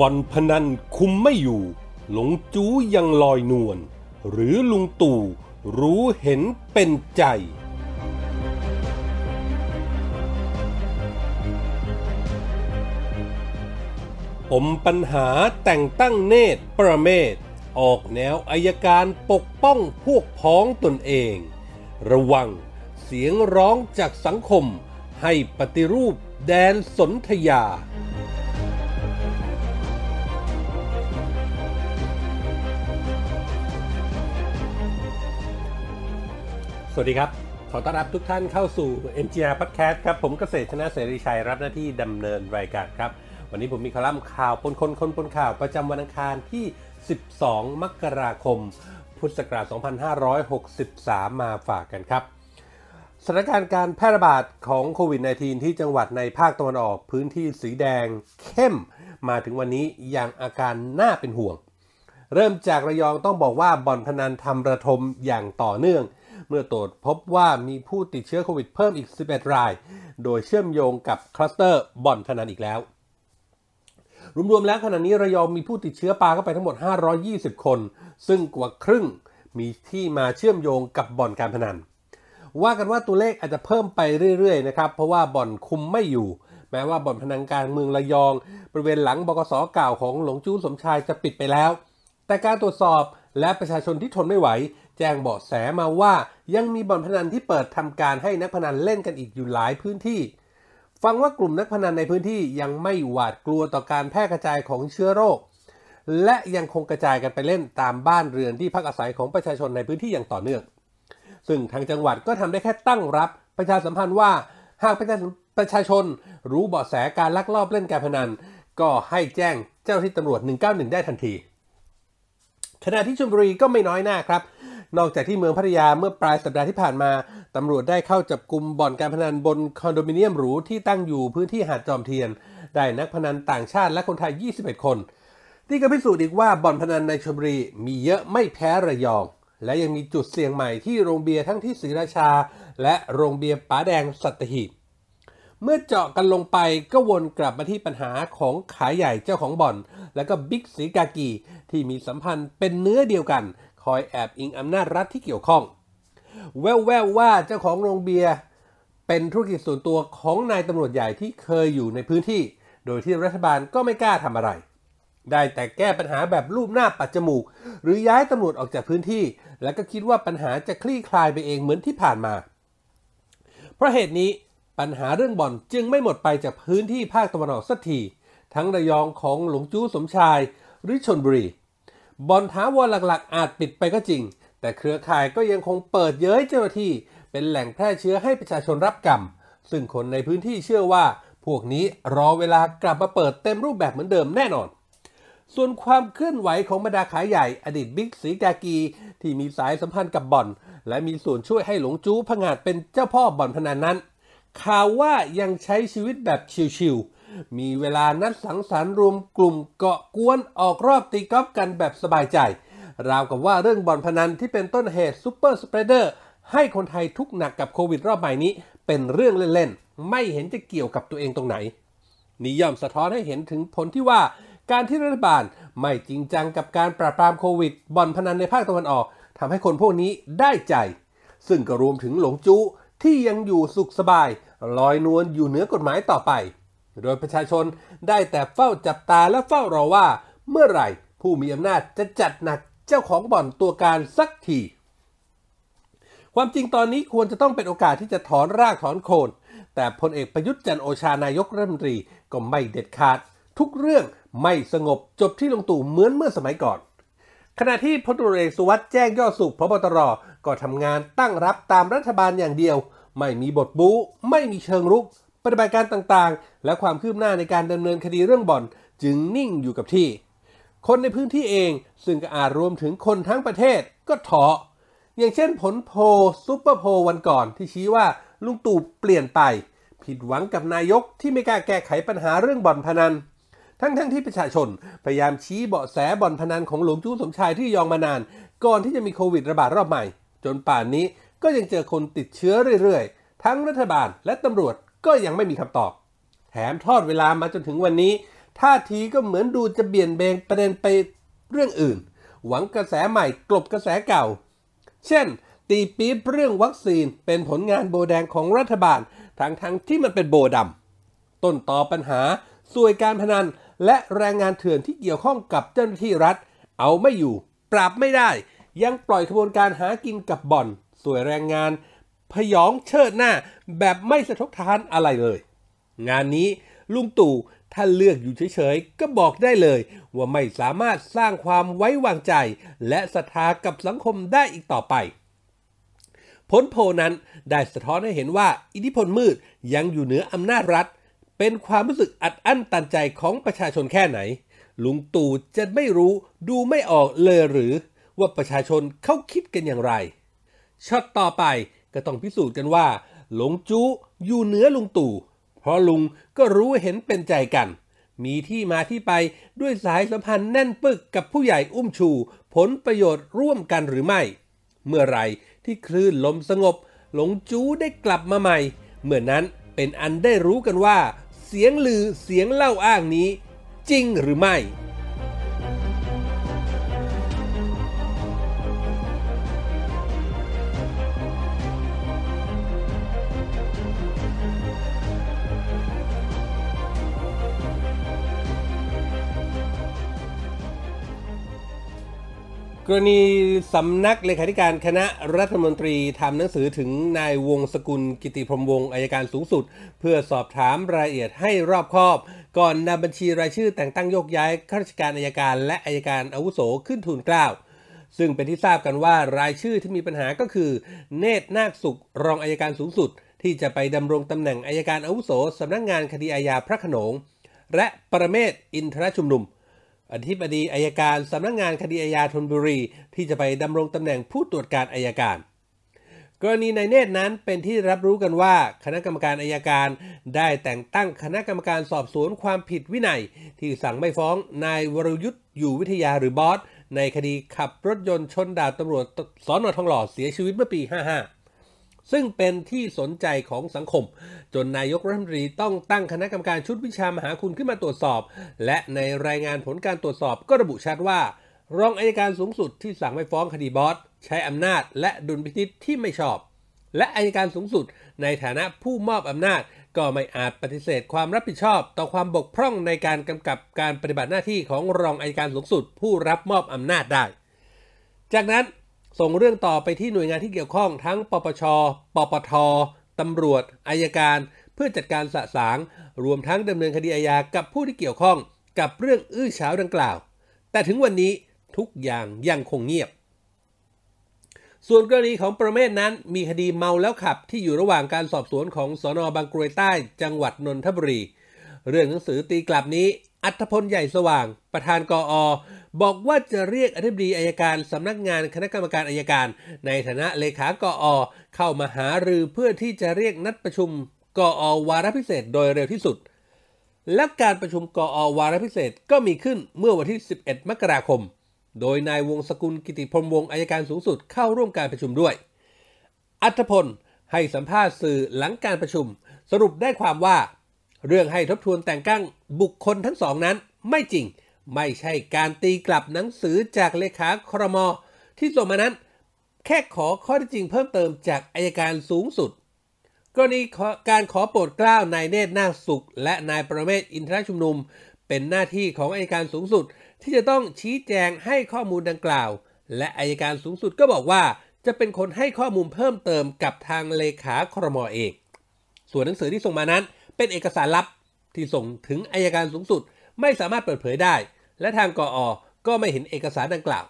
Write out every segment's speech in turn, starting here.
บอลพนันคุมไม่อยู่ หลงจู้ยังลอยนวลหรือลุงตู่รู้เห็นเป็นใจ ผมปัญหาแต่งตั้งเนตรประเมศ ออกแนวอายการปกป้องพวกพ้องตนเอง ระวังเสียงร้องจากสังคมให้ปฏิรูปแดนสนธยาวัสดีครับ ขอต้อนรับทุกท่านเข้าสู่ m g r Podcast ครับ ผมเกษตรชนะเสรีชัยรับหน้าที่ดำเนินรายการครับ วันนี้ผมมีคอลัมน์ข่าวปนคนคนปนข่าวประจำวันอังคารที่ 12 มกราคม พุทธศักราช2563 มาฝากกันครับสถานการณ์การแพร่ระบาดของโควิด -19 ที่จังหวัดในภาคตะวันออกพื้นที่สีแดงเข้ม มาถึงวันนี้อย่างอาการน่าเป็นห่วง เริ่มจากระยองต้องบอกว่าบ่อนพนันทำระทมอย่างต่อเนื่องเมื่อตรวจพบว่ามีผู้ติดเชื้อโควิดเพิ่มอีก 11 ราย โดยเชื่อมโยงกับคลัสเตอร์บ่อนพนันอีกแล้ว รวมๆแล้วขณะนี้ระยองมีผู้ติดเชื้อปลาเข้าไปทั้งหมด 520 คน ซึ่งกว่าครึ่งมีที่มาเชื่อมโยงกับบ่อนการพนัน ว่ากันว่าตัวเลขอาจจะเพิ่มไปเรื่อยๆนะครับ เพราะว่าบ่อนคุมไม่อยู่ แม้ว่าบ่อนพนันการเมืองระยองบริเวณหลังบกสเก่าของหลงจู้สมชายจะปิดไปแล้ว แต่การตรวจสอบและประชาชนที่ทนไม่ไหวแจ้งเบาะแสมาว่ายังมีบ่อนพนันที่เปิดทำการให้นักพนันเล่นกันอีกอยู่หลายพื้นที่ ฟังว่ากลุ่มนักพนันในพื้นที่ยังไม่หวาดกลัวต่อการแพร่กระจายของเชื้อโรค และยังคงกระจายกันไปเล่นตามบ้านเรือนที่พักอาศัยของประชาชนในพื้นที่อย่างต่อเนื่อง ซึ่งทางจังหวัดก็ทำได้แค่ตั้งรับประชาสัมพันธ์ว่าหากประชาประชาชนรู้เบาะแสการลักลอบเล่นการพนัน ก็ให้แจ้งเจ้าที่ตำรวจ 191 ได้ทันทีขณะที่ชลบุรีก็ไม่น้อยหน้าครับนอกจากที่เมืองพัทยาเมื่อปลายสัปดาห์ที่ผ่านมา ตำรวจได้เข้าจับกลุ่มบ่อนการพนันบนคอนโดมิเนียมหรูที่ตั้งอยู่พื้นที่หาดจอมเทียน ได้นักพนันต่างชาติและคนไทย 21 คนนี่ก็พิสูจน์อีกว่าบ่อนพนันในชลบุรีมีเยอะไม่แพ้ระยอง และยังมีจุดเสี่ยงใหม่ที่โรงเบียร์ทั้งที่ศรีราชา และโรงเบียร์ป๋าแดงสัตหีบเมื่อเจาะกันลงไปก็วนกลับมาที่ปัญหาของขายใหญ่เจ้าของบ่อน และก็บิ๊กสีกากีที่มีสัมพันธ์เป็นเนื้อเดียวกันอยแอบอิงอำนาจรัฐที่เกี่ยวข้อง แววแววว่าเจ้าของโรงเบียร์เป็นธุรกิจส่วนตัวของนายตำรวจใหญ่ที่เคยอยู่ในพื้นที่ โดยที่รัฐบาลก็ไม่กล้าทำอะไร ได้แต่แก้ปัญหาแบบรูปหน้าปัดจมูก หรือย้ายตำรวจออกจากพื้นที่ แล้วก็คิดว่าปัญหาจะคลี่คลายไปเองเหมือนที่ผ่านมาเพราะเหตุนี้ปัญหาเรื่องบ่อนจึงไม่หมดไปจากพื้นที่ภาคตะวันออกสักทีทั้งระยองของหลวงจู้สมชายหรือชนบุรีบอลท้าวลหลัก ๆ อาจปิดไปก็จริง แต่เครือข่ายก็ยังคงเปิดเย้ยเจ้าหน้าที่ เป็นแหล่งแพร่เชื้อให้ประชาชนรับกรรมซึ่งคนในพื้นที่เชื่อว่า พวกนี้รอเวลากลับมาเปิดเต็มรูปแบบเหมือนเดิมแน่นอน ส่วนความเคลื่อนไหวของบรรดาขายใหญ่ อดีตบิ๊กสีกากี ที่มีสายสัมพันธ์กับบ่อน และมีส่วนช่วยให้หลงจู้ผงาดเป็นเจ้าพ่อบ่อนพนันนั้นข่าวว่ายังใช้ชีวิตแบบชิวๆมีเวลานัดสังสรรค์รวมกลุ่มเกาะกวนออกรอบตีกอล์ฟกันแบบสบายใจ ราวกับว่าเรื่องบ่อนพนันที่เป็นต้นเหตุซูเปอร์สเปรเดอร์ให้คนไทยทุกหนักกับโควิดรอบใหม่นี้ เป็นเรื่องเล่นๆ ไม่เห็นจะเกี่ยวกับตัวเองตรงไหน นิยมสะท้อนให้เห็นถึงผลที่ว่า การที่รัฐบาลไม่จริงจังกับการปราบปรามโควิดบ่อนพนันในภาคตะวันออกทำให้คนพวกนี้ได้ใจ ซึ่งก็รวมถึงหลงจูที่ยังอยู่สุขสบายลอยนวลอยู่เหนือกฎหมายต่อไปโดยประชาชนได้แต่เฝ้าจับตาและเฝ้ารอว่าเมื่อไหร่ ผู้มีอำนาจจะจัดหนักเจ้าของบ่อนตัวการสักที ความจริงตอนนี้ควรจะต้องเป็นโอกาสที่จะถอนรากถอนโคน แต่พลเอกประยุทธ์จันโอชานายกรัฐมนตรีก็ไม่เด็ดขาด ทุกเรื่องไม่สงบจบที่ลงตู่เหมือนเมื่อสมัยก่อน ขณะที่พลตรเอกสุวัสด์แจ้งยอดสุขพบตรก็ทำงานตั้งรับตามรัฐบาลอย่างเดียว ไม่มีบทบู๊ไม่มีเชิงรุกปฏิบัติการต่างๆ และความคืบหน้าในการดำเนินคดีเรื่องบ่อน จึงนิ่งอยู่กับที่ คนในพื้นที่เองซึ่งก็อาจรวมถึงคนทั้งประเทศก็ถ้ออย่างเช่นผลโพซูเปอร์โพวันก่อน ที่ชี้ว่าลุงตู่เปลี่ยนไป ผิดหวังกับนายกที่ไม่กล้าแก้ไขปัญหาเรื่องบ่อนพนัน ทั้งๆทที่ประชาชน พยายามชี้เบาะแสบ่อนพนันของหลวงจู้สมชายที่ยองมานาน ก่อนที่จะมีโควิดระบาดรอบใหม่ จนป่านนี้ก็ยังเจอคนติดเชื้อเรื่อยๆ ทั้งรัฐบาลและตำรวจก็ยังไม่มีคำตอบ แถมทอดเวลามาจนถึงวันนี้ท่าทีก็เหมือนดูจะเบี่ยนเบงประเด็นไปเรื่องอื่น หวังกระแสใหม่กลบกระแสเก่า เช่น ตีปี๊บเรื่องวัคซีนเป็นผลงานโบแดงของรัฐบาล ทั้งทงที่มันเป็นโบดำ ต้นต่อปัญหา สวยการพนันและแรงงานเถื่อนที่เกี่ยวข้องกับเจ้าหน้าที่รัฐ เอาไม่อยู่ ปรับไม่ได้ ยังปล่อยขบวนการหากินกับบ่อนสวยแรงงานพยองเชิดหน้าแบบไม่สะทกทานอะไรเลย งานนี้ลุงตู่ถ้าเลือกอยู่เฉยๆ ก็บอกได้เลยว่าไม่สามารถสร้างความไว้วางใจ และศรัทธากับสังคมได้อีกต่อไป ผลโพนั้นได้สะท้อนให้เห็นว่า อิทธิพลมืดยังอยู่เหนืออำนาจรัฐ เป็นความรู้สึกอัดอั้นตันใจของประชาชนแค่ไหน ลุงตู่จะไม่รู้ดูไม่ออกเลยหรือ ว่าประชาชนเขาคิดกันอย่างไรช็อตต่อไปก็ต้องพิสูจน์กันว่า หลงจู้อยู่เหนือลุงตู่เพราะลุงก็รู้เห็นเป็นใจกัน มีที่มาที่ไปด้วยสายสัมพันธ์แน่นปึกกับผู้ใหญ่อุ้มชู ผลประโยชน์ร่วมกันหรือไม่ เมื่อไรที่คลื่นลมสงบ หลงจู้ได้กลับมาใหม่เมื่อนั้นเป็นอันได้รู้กันว่า เสียงลือเสียงเล่าอ้างนี้ จริงหรือไม่กรณีสำนักเลขาธิการคณะรัฐมนตรีทำหนังสือถึงนายวงสกุลกิติพรมวงศ์อายการสูงสุด เพื่อสอบถามรายละเอียดให้รอบคอบ ก่อนนำบัญชีรายชื่อแต่งตั้งโยกย้ายข้าราชการอายการและอายการอาวุโสขึ้นทุนกล้าว ซึ่งเป็นที่ทราบกันว่ารายชื่อที่มีปัญหาก็คือ เนตรนาคสุขรองอายการสูงสุด ที่จะไปดำรงตำแหน่งอายการอาวุโสสำนักงงานคดีอาญาพระขนงและประเมศอินทรชุมนุมอธิบดีอายการสำนักงงานคดีอาญาธนบุรี ที่จะไปดำรงตำแหน่งผู้ตรวจการอายการ กรณีในเนตรนั้นเป็นที่รับรู้กันว่า คณะกรรมการอายการได้แต่งตั้งคณะกรรมการสอบสวนความผิดวินัยที่สั่งไม่ฟ้องนายวรยุทธ์อยู่วิทยาหรือบอสในคดีขับรถยนต์ชนดาบตำรวจสอนอทองหล่อเสียชีวิตเมื่อปี 55ซึ่งเป็นที่สนใจของสังคม จนนายกรัฐมนตรี ต้องตั้งคณะกรรมการชุดวิชามหาคุณขึ้นมาตรวจสอบ และในรายงานผลการตรวจสอบก็ระบุชัดว่ารองอายการสูงสุดที่สั่งไม่ฟ้องคดีบอสใช้อำนาจ และดุลพินิษที่ไม่ชอบ และอายการสูงสุด ในฐานะผู้มอบอำนาจก็ไม่อาจปฏิเสธความรับผิดชอบ ต่อความบกพร่องในการกำกับการปฏิบัติหน้าที่ของรองอายการสูงสุดผู้รับมอบอำนาจได้ จากนั้นส่งเรื่องต่อไปที่หน่วยงานที่เกี่ยวข้องทั้ง ปปช ปปทตำรวจอายการ เพื่อจัดการสะสาง รวมทั้งดำเนินคดีอาญากับผู้ที่เกี่ยวข้อง กับเรื่องอื้อฉาวดังกล่าว แต่ถึงวันนี้ทุกอย่างยังคงเงียบ ส่วนกรณีของประเมศนั้น มีคดีเมาแล้วขับที่อยู่ระหว่างการสอบสวนของสอนอบางกรวยใต้ จังหวัดนนทบุรี เรื่องหนังสือตีกลับนี้อัธพลใหญ่สว่าง ประธานกออบอกว่าจะเรียก อธิบดีอายการสำนักงานคณะกรรมการอายการ ในฐานะเลขากออเข้ามาหารือเพื่อที่จะเรียกนัดประชุมกออวาระพิเศษ โดยเร็วที่สุดและการประชุมกออวาระพิเศษก็มีขึ้นเมื่อวันที่ 11 มกราคม โดยนายวงสกุลกิติพรมวงอายการสูงสุด เข้าร่วมการประชุมด้วยอัธพลให้สัมภาษณ์สื่อหลังการประชุม สรุปได้ความว่า เรื่องให้ทบทวนแต่งตั้งบุคคลทั้งสองนั้นไม่จริงไม่ใช่การตีกลับหนังสือจากเลขาครมที่ส่งมานั้น แค่ขอข้อทจริงเพิ่มเติม จากอายการสูงสุด กรณีการขอโปรดเกล้า นายเนตรนาคสุข และนายประเมศอินทรชุมนุม เป็นหน้าที่ของอายการสูงสุด ที่จะต้องชี้แจงให้ข้อมูลดังกล่าว และอายการสูงสุดก็บอกว่าจะเป็นคนให้ข้อมูลเพิ่มเติมกับทางเลขาครมอเอกส่วนหนังสือที่ส่งมานั้นเป็นเอกสารลับที่ส่งถึงอายการสูงสุดไม่สามารถเปิดเผยได้และทางกออก็ไม่เห็นเอกสารดังกล่าว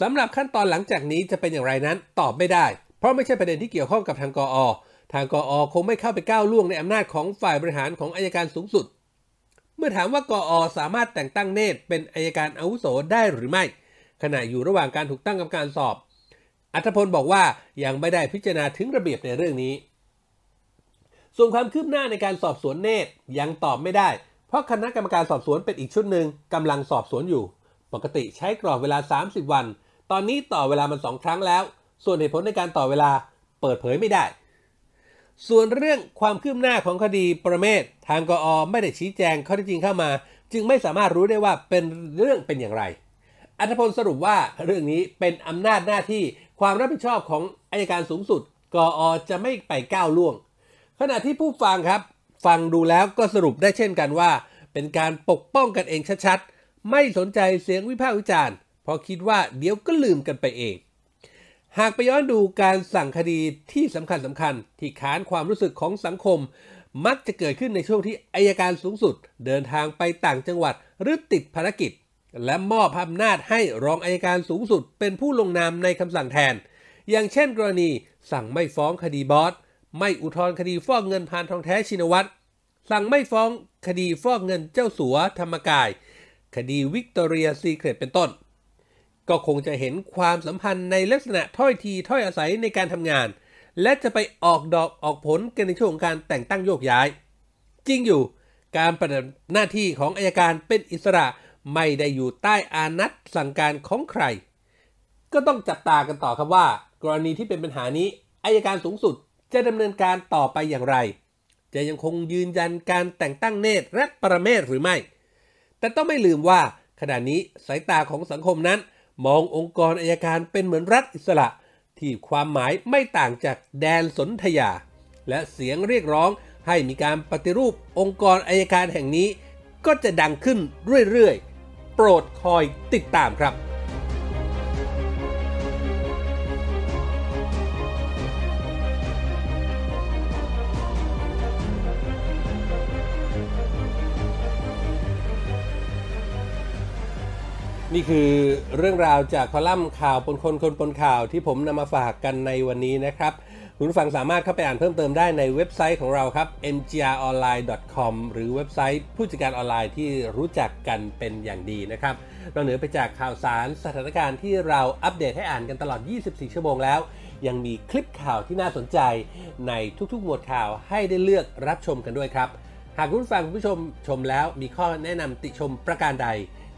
สำหรับขั้นตอนหลังจากนี้จะเป็นอย่างไรนั้นตอบไม่ได้ เพราะไม่ใช่ประเด็นที่เกี่ยวข้องกับทางกออทางกออคงไม่เข้าไปก้าวล่วงในอำนาจของฝ่ายบริหารของอายการสูงสุด เมื่อถามว่ากออสามารถแต่งตั้งเนตรเป็นอายการอาวุโสได้หรือไม่ ขณะอยู่ระหว่างการถูกตั้งกรรมการสอบ อัธพลบอกว่ายังไม่ได้พิจารณาถึงระเบียบในเรื่องนี้ ส่วนความคืบหน้าในการสอบสวนเนตรยังตอบไม่ได้เพราะคณะกรรมการสอบสวนเป็นอีกชุดหนึ่งกำลังสอบสวนอยู่ ปกติใช้กรอบเวลา 30 วัน ตอนนี้ต่อเวลามันสองครั้งแล้ว ส่วนเหตุผลในการต่อเวลาเปิดเผยไม่ได้ ส่วนเรื่องความคืบหน้าของคดีประเมศทางกออไม่ได้ชี้แจงข้อเท็จจริงเข้ามา จึงไม่สามารถรู้ได้ว่าเป็นเรื่องเป็นอย่างไร อัธพลสรุปว่าเรื่องนี้เป็นอำนาจหน้าที่ความรับผิดชอบของอายการสูงสุดกออจะไม่ไปก้าวล่วง ขณะที่ผู้ฟังครับฟังดูแล้วก็สรุปได้เช่นกันว่า เป็นการปกป้องกันเองชัดๆ ไม่สนใจเสียงวิพากษ์วิจารณ์เพราะคิดว่าเดี๋ยวก็ลืมกันไปเอง หากไปย้อนดูการสั่งคดีที่สำคัญสำคัญที่ขานความรู้สึกของสังคม มักจะเกิดขึ้นในช่วงที่อายการสูงสุดเดินทางไปต่างจังหวัดหรือติดภารกิจ และมอบอำนาจให้รองอายการสูงสุด เป็นผู้ลงนามในคำสั่งแทน อย่างเช่น กรณีสั่งไม่ฟ้องคดีบอสไม่อุทธรณ์คดีฟอกเงินผ่านทองแท้ชินวัตร สั่งไม่ฟ้องคดีฟอกเงินเจ้าสัวธรรมกาย คดีวิกตอเรียซีเครตเป็นต้น ก็คงจะเห็นความสัมพันธ์ในลักษณะถ้อยทีถ้อยอาศัยในการทำงาน และจะไปออกดอกออกผลกันในช่วงงการแต่งตั้งโยกย้าย จริงอยู่การปฏิบัติหน้าที่ของอายการเป็นอิสระไม่ได้อยู่ใต้อานัตสั่งการของใคร ก็ต้องจับตากันต่อครับว่า กรณีที่เป็นปัญหานี้อายการสูงสุดจะดำเนินการต่อไปอย่างไร จะยังคงยืนยันการแต่งตั้งเนตรและประเมศหรือไม่ แต่ต้องไม่ลืมว่า ขณะนี้สายตาของสังคมนั้น มององค์กรอายการเป็นเหมือนรัฐอิสระที่ความหมายไม่ต่างจากแดนสนธยา และเสียงเรียกร้องให้มีการปฏิรูปองค์กรอายการแห่งนี้ ก็จะดังขึ้นเรื่อยๆ โปรดคอยติดตามครับนี่คือเรื่องราวจากคอลัมน์ข่าวปนคนคนปนข่าวที่ผมนำมาฝากกันในวันนี้นะครับ คุณฟังสามารถเข้าไปอ่านเพิ่มเติมได้ในเว็บไซต์ของเราครับ mgronline.com หรือเว็บไซต์ผู้จัดการออนไลน์ที่รู้จักกันเป็นอย่างดีนะครับนอกเหนือไปจากข่าวสารสถานการณ์ที่เราอัปเดตให้อ่านกันตลอด 24 ชั่วโมงแล้ว ยังมีคลิปข่าวที่น่าสนใจ ในทุกๆหมวดข่าวให้ได้เลือกรับชมกันด้วยครับหากคุณฟังคุณผู้ชมชมแล้วมีข้อแนะนำติชมประการใด